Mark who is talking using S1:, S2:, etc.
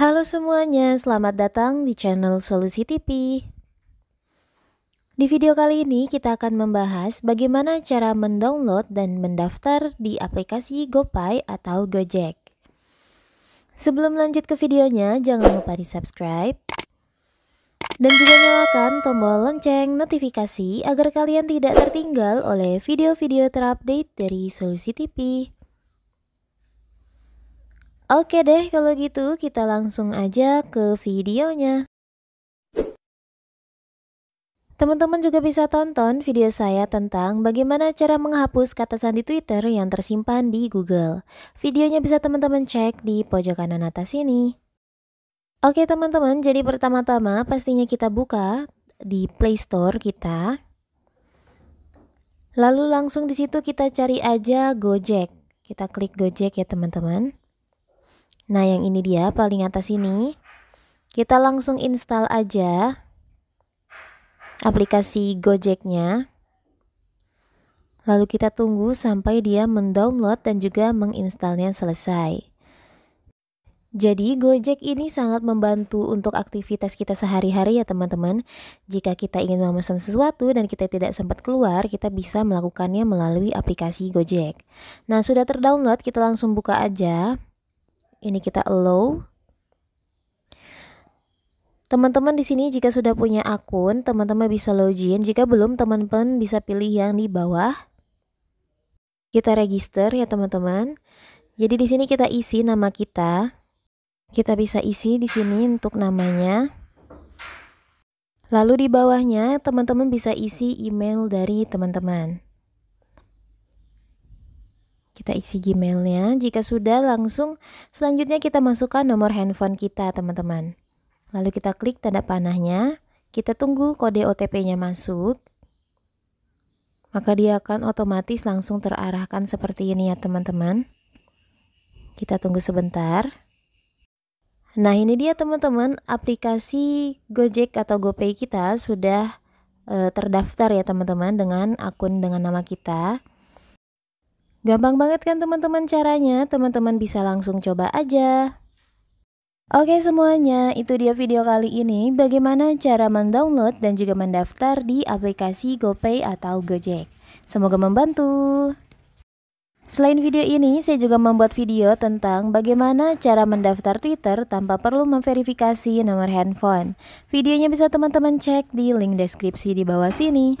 S1: Halo semuanya, selamat datang di channel Solusi TV. Di video kali ini kita akan membahas bagaimana cara mendownload dan mendaftar di aplikasi GoPay atau Gojek. Sebelum lanjut ke videonya, jangan lupa di subscribe dan juga nyalakan tombol lonceng notifikasi agar kalian tidak tertinggal oleh video-video terupdate dari Solusi TV. Oke deh, kalau gitu kita langsung aja ke videonya. Teman-teman juga bisa tonton video saya tentang bagaimana cara menghapus kata sandi Twitter yang tersimpan di Google. Videonya bisa teman-teman cek di pojok kanan atas ini. Oke teman-teman, jadi pertama-tama pastinya kita buka di Play Store kita. Lalu langsung di situ kita cari aja Gojek. Kita klik Gojek ya teman-teman. Nah, yang ini dia paling atas ini. Kita langsung install aja aplikasi Gojeknya. Lalu kita tunggu sampai dia mendownload dan juga menginstalnya selesai. Jadi Gojek ini sangat membantu untuk aktivitas kita sehari-hari ya teman-teman. Jika kita ingin memesan sesuatu dan kita tidak sempat keluar, kita bisa melakukannya melalui aplikasi Gojek. Nah, sudah terdownload, kita langsung buka aja ini kita allow. Teman-teman di sini jika sudah punya akun, teman-teman bisa login. Jika belum, teman-teman bisa pilih yang di bawah. Kita register ya teman-teman. Jadi di sini kita isi nama kita. Kita bisa isi di sini untuk namanya. Lalu di bawahnya teman-teman bisa isi email dari teman-teman. Kita isi Gmailnya. Jika sudah, langsung selanjutnya kita masukkan nomor handphone kita, teman-teman. Lalu kita klik tanda panahnya. Kita tunggu kode OTP-nya masuk. Maka dia akan otomatis langsung terarahkan seperti ini ya, teman-teman. Kita tunggu sebentar. Nah, ini dia teman-teman, aplikasi Gojek atau GoPay kita sudah e, terdaftar ya teman-teman dengan akun dengan nama kita. Gampang banget kan teman-teman caranya, teman-teman bisa langsung coba aja. Oke semuanya, itu dia video kali ini bagaimana cara mendownload dan juga mendaftar di aplikasi GoPay atau Gojek. Semoga membantu. Selain video ini, saya juga membuat video tentang bagaimana cara mendaftar Twitter tanpa perlu memverifikasi nomor handphone. Videonya bisa teman-teman cek di link deskripsi di bawah sini.